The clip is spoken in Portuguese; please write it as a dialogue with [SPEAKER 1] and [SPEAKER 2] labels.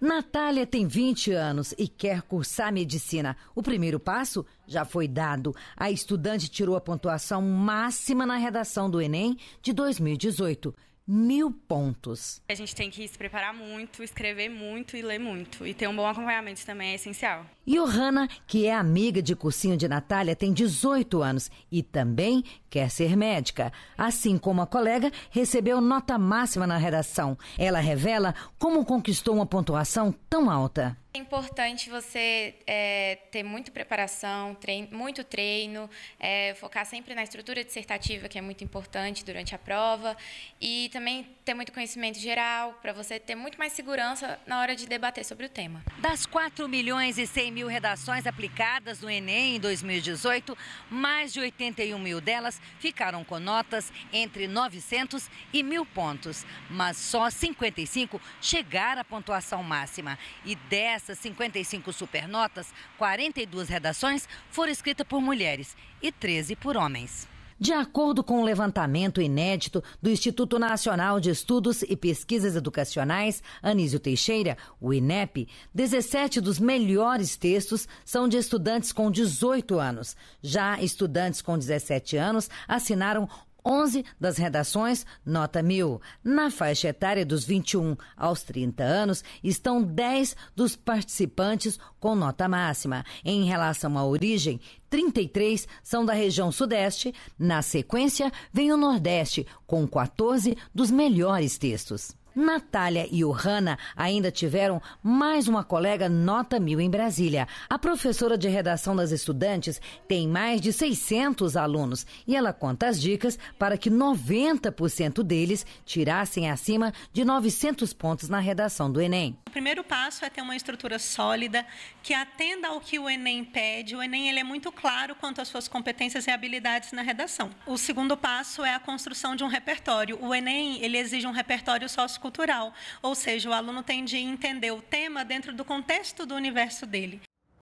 [SPEAKER 1] Natália tem 20 anos e quer cursar medicina. O primeiro passo já foi dado. A estudante tirou a pontuação máxima na redação do Enem de 2018 mil pontos.
[SPEAKER 2] A gente tem que se preparar muito, escrever muito e ler muito. E ter um bom acompanhamento também é essencial.
[SPEAKER 1] E o Hanna, que é amiga de cursinho de Natália, tem 18 anos e também quer ser médica. Assim como a colega, recebeu nota máxima na redação. Ela revela como conquistou uma pontuação tão alta.
[SPEAKER 2] É importante você é, ter muita preparação, treino, muito treino, é, focar sempre na estrutura dissertativa, que é muito importante durante a prova, e também ter muito conhecimento geral, para você ter muito mais segurança na hora de debater sobre o tema.
[SPEAKER 1] Das 4 milhões e 100 mil redações aplicadas no Enem em 2018, mais de 81 mil delas ficaram com notas entre 900 e 1.000 pontos, mas só 55 chegaram à pontuação máxima e 10 Dessas 55 supernotas, 42 redações foram escritas por mulheres e 13 por homens. De acordo com o um levantamento inédito do Instituto Nacional de Estudos e Pesquisas Educacionais, Anísio Teixeira, o INEP, 17 dos melhores textos são de estudantes com 18 anos. Já estudantes com 17 anos assinaram 11 das redações, nota 1000. Na faixa etária dos 21 aos 30 anos, estão 10 dos participantes com nota máxima. Em relação à origem, 33 são da região Sudeste. Na sequência, vem o Nordeste, com 14 dos melhores textos. Natália e Ohana ainda tiveram mais uma colega nota mil em Brasília. A professora de redação das estudantes tem mais de 600 alunos e ela conta as dicas para que 90% deles tirassem acima de 900 pontos na redação do Enem.
[SPEAKER 3] O primeiro passo é ter uma estrutura sólida que atenda ao que o Enem pede. O Enem ele é muito claro quanto às suas competências e habilidades na redação. O segundo passo é a construção de um repertório. O Enem ele exige um repertório sócio cultural, ou seja, o aluno tende a entender o tema dentro do contexto do universo dele.